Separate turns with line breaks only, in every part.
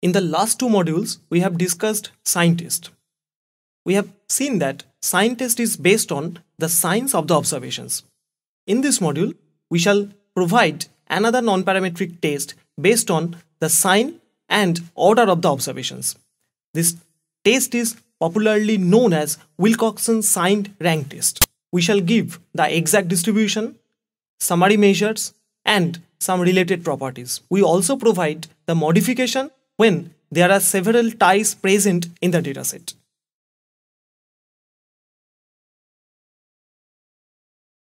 In the last two modules, we have discussed scientist. We have seen that scientist is based on the science of the observations. In this module, we shall provide another non-parametric test based on the sign and order of the observations. This test is popularly known as Wilcoxon signed rank test. We shall give the exact distribution, summary measures, and some related properties. We also provide the modification when there are several ties present in the dataset.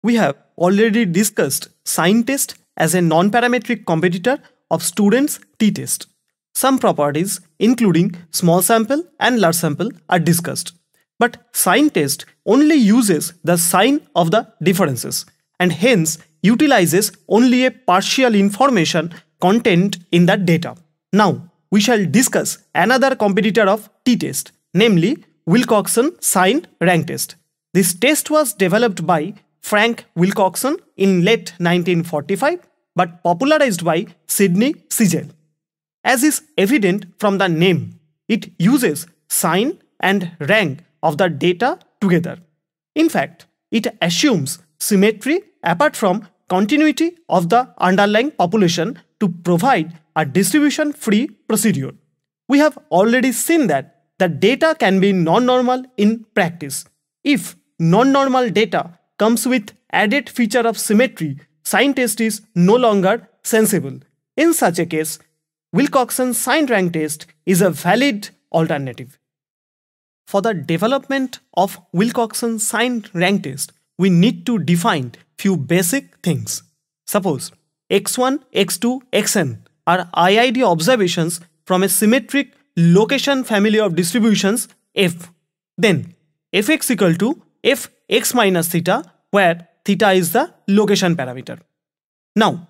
We have already discussed sign test as a non-parametric competitor of students t-test. Some properties including small sample and large sample are discussed. But sign test only uses the sign of the differences and hence utilizes only a partial information content in that data. Now, we shall discuss another competitor of t-test, namely Wilcoxon signed rank test. This test was developed by Frank Wilcoxon in late 1945 but popularized by Sidney Siegel. As is evident from the name, it uses sign and rank of the data together. In fact, it assumes symmetry apart from continuity of the underlying population to provide a distribution-free procedure. We have already seen that the data can be non-normal in practice. If non-normal data comes with added feature of symmetry, sign test is no longer sensible. In such a case, Wilcoxon signed rank test is a valid alternative. For the development of Wilcoxon signed rank test, we need to define few basic things. Suppose x1, x2, xn are IID observations from a symmetric location family of distributions f. Then fx equal to fx minus theta where theta is the location parameter. Now,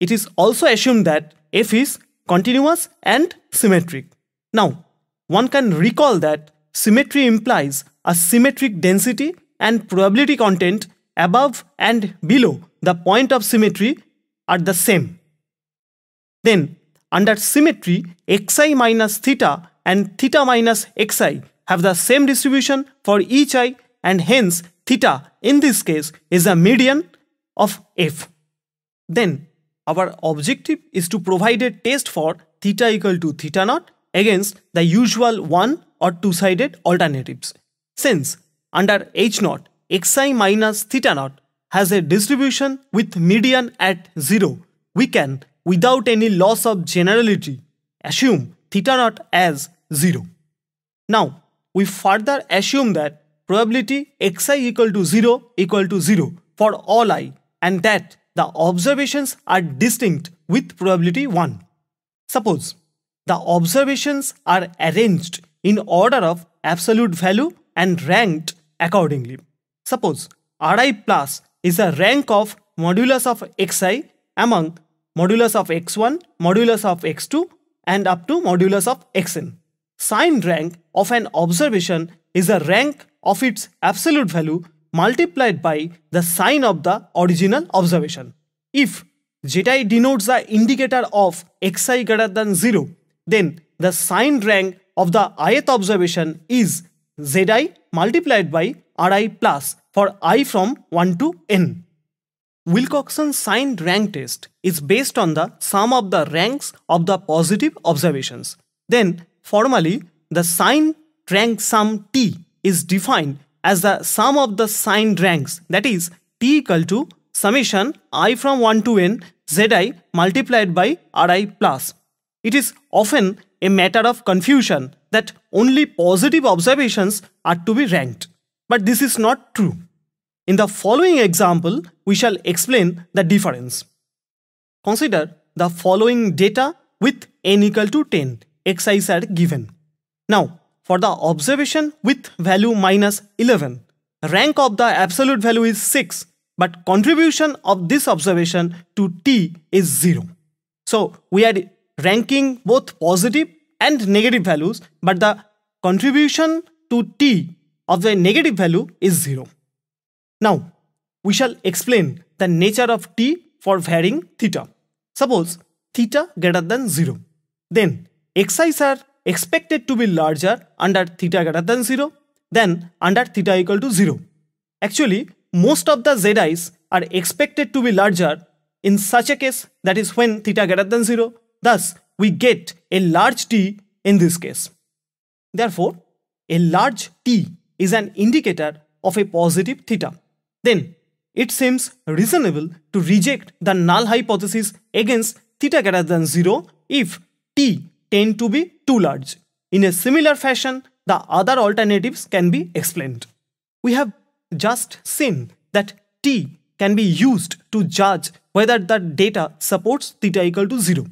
it is also assumed that f is continuous and symmetric. Now, one can recall that symmetry implies a symmetric density and probability content above and below the point of symmetry are the same. Then under symmetry xi minus theta and theta minus xi have the same distribution for each i and hence theta in this case is the median of f. Then our objective is to provide a test for theta equal to theta naught against the usual one or two sided alternatives. Since under h naught xi minus theta naught has a distribution with median at 0, we can, without any loss of generality, assume theta naught as 0. Now, we further assume that probability xi equal to 0 equal to 0 for all i and that the observations are distinct with probability 1. Suppose the observations are arranged in order of absolute value and ranked accordingly. Suppose Ri plus is a rank of modulus of xi among modulus of x1, modulus of x2 and up to modulus of xn. Signed rank of an observation is a rank of its absolute value multiplied by the sign of the original observation. If zeta denotes the indicator of xi greater than 0, then the signed rank of the ith observation is zi multiplied by Ri plus for i from 1 to n. Wilcoxon signed rank test is based on the sum of the ranks of the positive observations. Then formally the signed rank sum t is defined as the sum of the signed ranks that is t equal to summation i from 1 to n zi multiplied by ri plus it is often a matter of confusion that only positive observations are to be ranked. But this is not true. In the following example, we shall explain the difference. Consider the following data with n equal to 10, xi's are given. Now, for the observation with value minus 11, rank of the absolute value is 6, but contribution of this observation to t is 0. So, we are ranking both positive and negative values, but the contribution to t of the negative value is 0. Now, we shall explain the nature of t for varying theta. Suppose theta greater than 0, then xi's are expected to be larger under theta greater than 0 than under theta equal to 0. Actually, most of the zi's are expected to be larger in such a case that is when theta greater than 0 Thus, we get a large T in this case. Therefore, a large T is an indicator of a positive theta. Then, it seems reasonable to reject the null hypothesis against theta greater than 0 if T tend to be too large. In a similar fashion, the other alternatives can be explained. We have just seen that T can be used to judge whether the data supports theta equal to 0.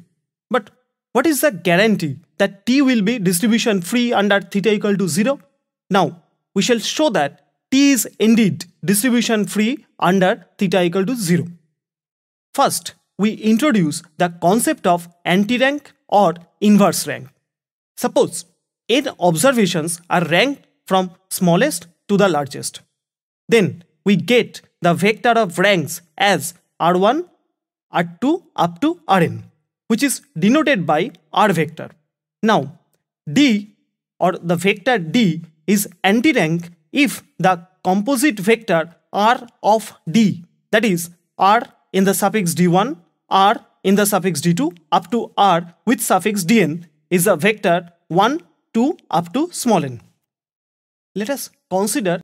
But what is the guarantee that T will be distribution free under theta equal to 0? Now, we shall show that T is indeed distribution free under theta equal to 0. First, we introduce the concept of anti-rank or inverse rank. Suppose n observations are ranked from smallest to the largest. Then we get the vector of ranks as R1, R2 up to Rn which is denoted by r vector. Now, d or the vector d is anti-rank if the composite vector r of d that is r in the suffix d1, r in the suffix d2 up to r with suffix dn is a vector 1, 2 up to small n. Let us consider